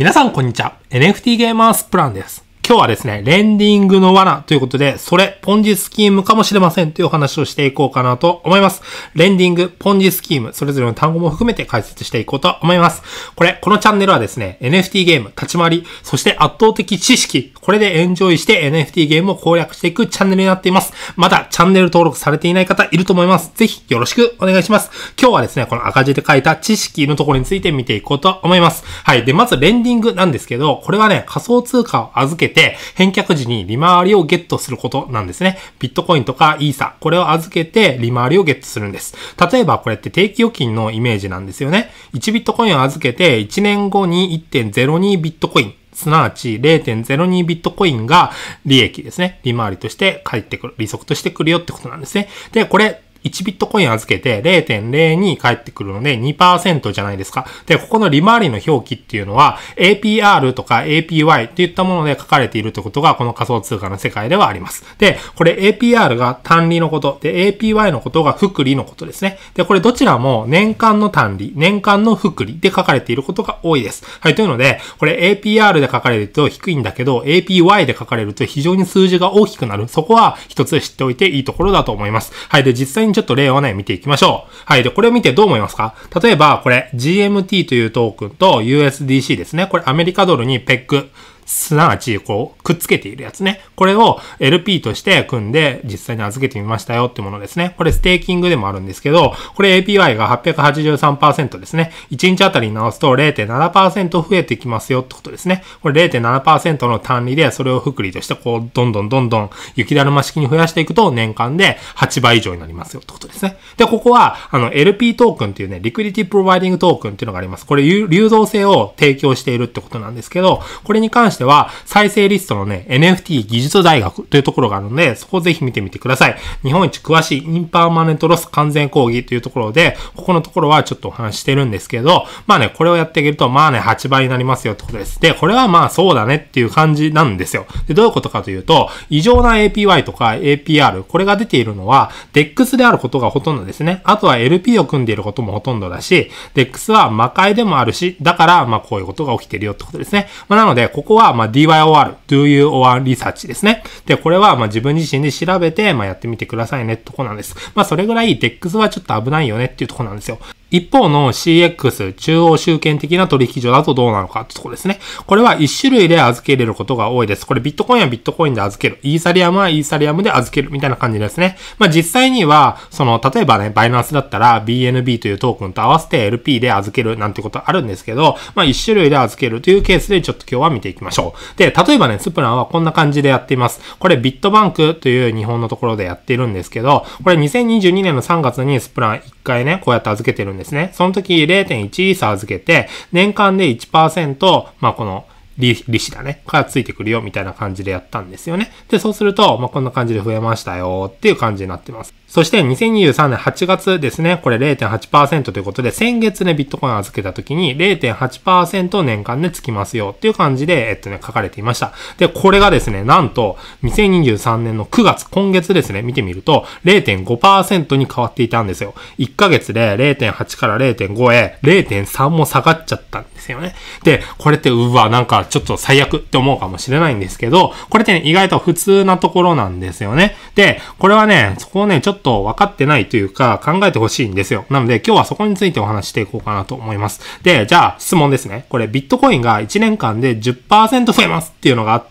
皆さんこんにちは。NFT ゲーマースプランです。今日はですね、レンディングの罠ということで、それ、ポンジスキームかもしれませんというお話をしていこうかなと思います。レンディング、ポンジスキーム、それぞれの単語も含めて解説していこうと思います。これ、このチャンネルはですね、NFT ゲーム、立ち回り、そして圧倒的知識、これでエンジョイして NFT ゲームを攻略していくチャンネルになっています。まだチャンネル登録されていない方いると思います。ぜひよろしくお願いします。今日はですね、この赤字で書いた知識のところについて見ていこうと思います。はい。で、まずレンディングなんですけど、これはね、仮想通貨を預けて、て、返却時に利回りをゲットすることなんですね。ビットコインとかイーサ、これを預けて利回りをゲットするんです。例えばこれって定期預金のイメージなんですよね。1ビットコインを預けて、1年後に1.02ビットコイン。すなわち0.02ビットコインが利益ですね。利回りとして返ってくる、利息としてくるよってことなんですね。で、これ1ビットコイン預けて0.02返ってくるので2%じゃないですか。で、ここの利回りの表記っていうのは APR とか APY といったもので書かれているということがこの仮想通貨の世界ではあります。で、これ APR が単利のこと、で、APY のことが福利のことですね。で、これどちらも年間の単利、年間の福利で書かれていることが多いです。はい、というので、これ APR で書かれると低いんだけど、APY で書かれると非常に数字が大きくなる。そこは一つ知っておいていいところだと思います。はい、で、実際ににちょっと例をね、見ていきましょう。はい。で、これを見てどう思いますか例えば、これ、GMT というトークンと USDC ですね。これ、アメリカドルにペック。すなわち、こう、くっつけているやつね。これを LP として組んで実際に預けてみましたよってものですね。これステーキングでもあるんですけど、これ APY が883%ですね。1日あたりに直すと0.7%増えてきますよってことですね。これ0.7%の単利でそれを複利としてこう、どんどんどんどん雪だるま式に増やしていくと年間で8倍以上になりますよってことですね。で、ここは、あの、LP トークンっていうね、リクリティプロバイディングトークンっていうのがあります。これ流動性を提供しているってことなんですけど、これに関してしては、再生リストのね、NFT 技術大学というところがあるので、そこをぜひ見てみてください。日本一詳しいインパーマネントロス完全講義というところで、ここのところはちょっとお話してるんですけど、まあね、これをやってあげると、まあね、8倍になりますよってことです。で、これはまあそうだねっていう感じなんですよ。で、どういうことかというと、異常な APY とか APR、これが出ているのは、DEX であることがほとんどですね。あとは LP を組んでいることもほとんどだし、DEX は魔界でもあるし、だから、まあこういうことが起きてるよってことですね。まあなので、ここはは、ま DYOR、Do You or Research ですね。で、これは、ま自分自身で調べて、まやってみてくださいねってとこなんです。まあ、それぐらい DEX はちょっと危ないよねっていうとこなんですよ。一方の CX、中央集権的な取引所だとどうなのかってとこですね。これは1種類で預けれることが多いです。これビットコインはビットコインで預ける。イーサリアムはイーサリアムで預けるみたいな感じですね。まあ実際には、その、例えばね、バイナンスだったら BNB というトークンと合わせて LP で預けるなんてことあるんですけど、まあ1種類で預けるというケースでちょっと今日は見ていきましょう。で、例えばね、スプランはこんな感じでやっています。これビットバンクという日本のところでやっているんですけど、これ2022年の3月にスプラン1回ね、こうやって預けてるんですですね。その時0.1イーサ預けて、年間で1%、まあこの利子だね、からついてくるよみたいな感じでやったんですよね。で、そうすると、まあ、こんな感じで増えましたよっていう感じになってます。そして2023年8月ですね、これ0.8%ということで、先月ね、ビットコイン預けた時に0.8%年間でつきますよっていう感じで、えっとね、書かれていました。で、これがですね、なんと、2023年の9月、今月ですね、見てみると、0.5%に変わっていたんですよ。1ヶ月で0.8から0.5へ、0.3も下がっちゃったんですよね。で、これって、うわ、なんかちょっと最悪って思うかもしれないんですけど、これってね、意外と普通なところなんですよね。で、これはね、そこをね、ちょっと分かってないというか、考えてほしいんですよ。なので、今日はそこについてお話していこうかなと思います。で、じゃあ、質問ですね。これ、ビットコインが1年間で10%増えますっていうのがあって、、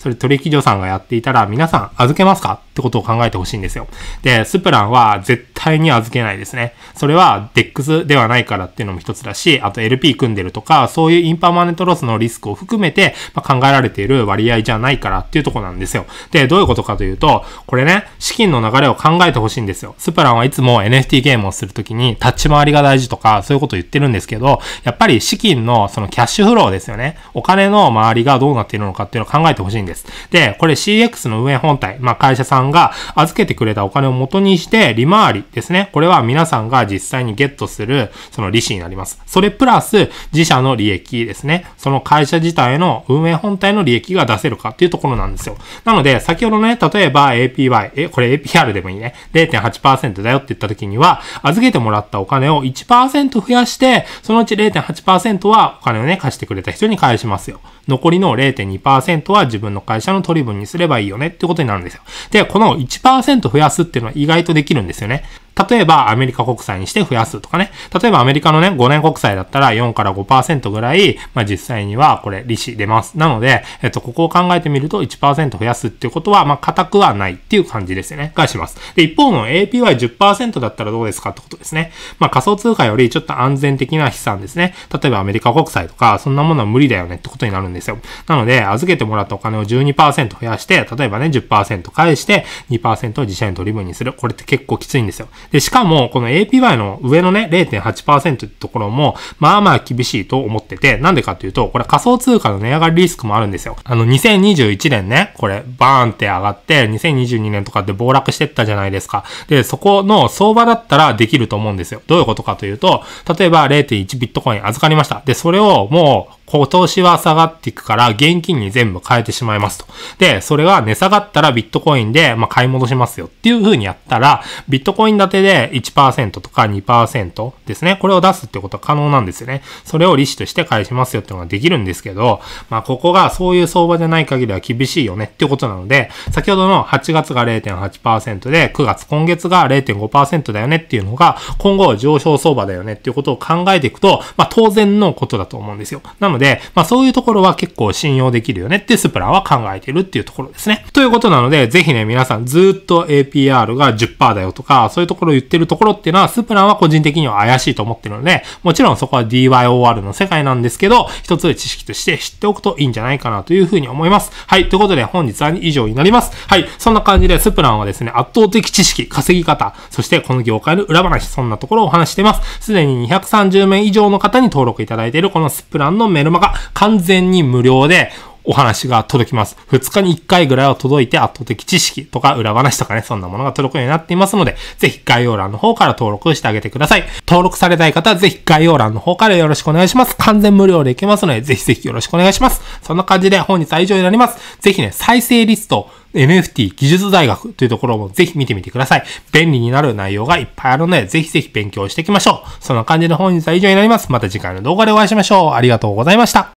それ取引所さんがやっていたら、皆さん預けますかってことを考えてほしいんですよ。で、スプランは絶対に預けないですね。それは DEX ではないからっていうのも一つだし、あと LP 組んでるとか、そういうインパーマネントロスのリスクを含めて、ま考えられている割合じゃないからっていうとこなんですよ。で、どういうことかというと、これね、資金の流れを考えてほしいんですよ。スプランはいつも NFT ゲームをするときに立ち回りが大事とか、そういうことを言ってるんですけど、やっぱり資金のそのキャッシュフローですよね。お金の周りがどうなっているのかっていうのを考えてほしいんです。で、これ CX の運営本体、まあ、会社さんが預けてくれたお金を元にして、利回りですね。これは皆さんが実際にゲットする、その利子になります。それプラス、自社の利益ですね。その会社自体の運営本体の利益が出せるかっていうところなんですよ。なので、先ほどね、例えば APY、え、これ APR でもいいね。0.8%だよって言った時には、預けてもらったお金を1%増やして、そのうち0.8%はお金をね、貸してくれた人に返しますよ。残りの0.2% 1%は自分の会社の取り分にすればいいよねってことになるんですよ。で、この1%増やすっていうのは意外とできるんですよね。例えばアメリカ国債にして増やすとかね。例えばアメリカのね、5年国債だったら4から5%ぐらい、まあ実際にはこれ利子出ます。なので、えっと、ここを考えてみると1%増やすっていうことは、まあ硬くはないっていう感じですよね。がします。で、一方の APY10% だったらどうですかってことですね。まあ仮想通貨よりちょっと安全的な資産ですね。例えばアメリカ国債とか、そんなものは無理だよねってことになるんですよ。なので、預けてもらったお金を12%増やして、例えばね、10%返して2%を自社に取り分にする。これって結構きついんですよ。で、しかも、この APY の上のね、0.8%ってところも、まあまあ厳しいと思ってて、なんでかっていうと、これ仮想通貨の値上がりリスクもあるんですよ。あの、2021年ね、これ、バーンって上がって、2022年とかって暴落してったじゃないですか。で、そこの相場だったらできると思うんですよ。どういうことかというと、例えば0.1ビットコイン預かりました。で、それをもう、今年は下がっていくから現金に全部変えてしまいますと。で、それは値下がったらビットコインで、まあ、買い戻しますよっていう風にやったら、ビットコイン建てで1%とか2%ですね。これを出すってことは可能なんですよね。それを利子として返しますよっていうのができるんですけど、まあ、ここがそういう相場じゃない限りは厳しいよねっていうことなので、先ほどの8月が0.8%で、9月今月が0.5%だよねっていうのが、今後上昇相場だよねっていうことを考えていくと、まあ、当然のことだと思うんですよ。なのので、まあそういうところは結構信用できるよねってスプラは考えてるっていうところですね。ということなので、ぜひね、皆さんずっと APR が10%だよとか、そういうところを言ってるところっていうのは、スプランは個人的には怪しいと思ってるので、もちろんそこは DYOR の世界なんですけど、一つ知識として知っておくといいんじゃないかなというふうに思います。はい。ということで、本日は以上になります。はい。そんな感じで、スプランはですね、圧倒的知識、稼ぎ方、そしてこの業界の裏話、そんなところをお話してます。すでに230名以上の方に登録いただいているこのスプランのメメルマガ完全に無料で、お話が届きます。2日に1回ぐらいは届いて圧倒的知識とか裏話とかね、そんなものが届くようになっていますので、ぜひ概要欄の方から登録してあげてください。登録されたい方はぜひ概要欄の方からよろしくお願いします。完全無料でいけますので、ぜひぜひよろしくお願いします。そんな感じで本日は以上になります。ぜひね、再生リスト、NFT 技術大学というところもぜひ見てみてください。便利になる内容がいっぱいあるので、ぜひぜひ勉強していきましょう。そんな感じで本日は以上になります。また次回の動画でお会いしましょう。ありがとうございました。